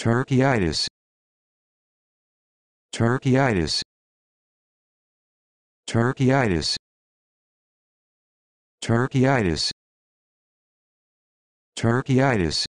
Turkeytis Turkeytis Turkeytis Turkeytis Turkeytis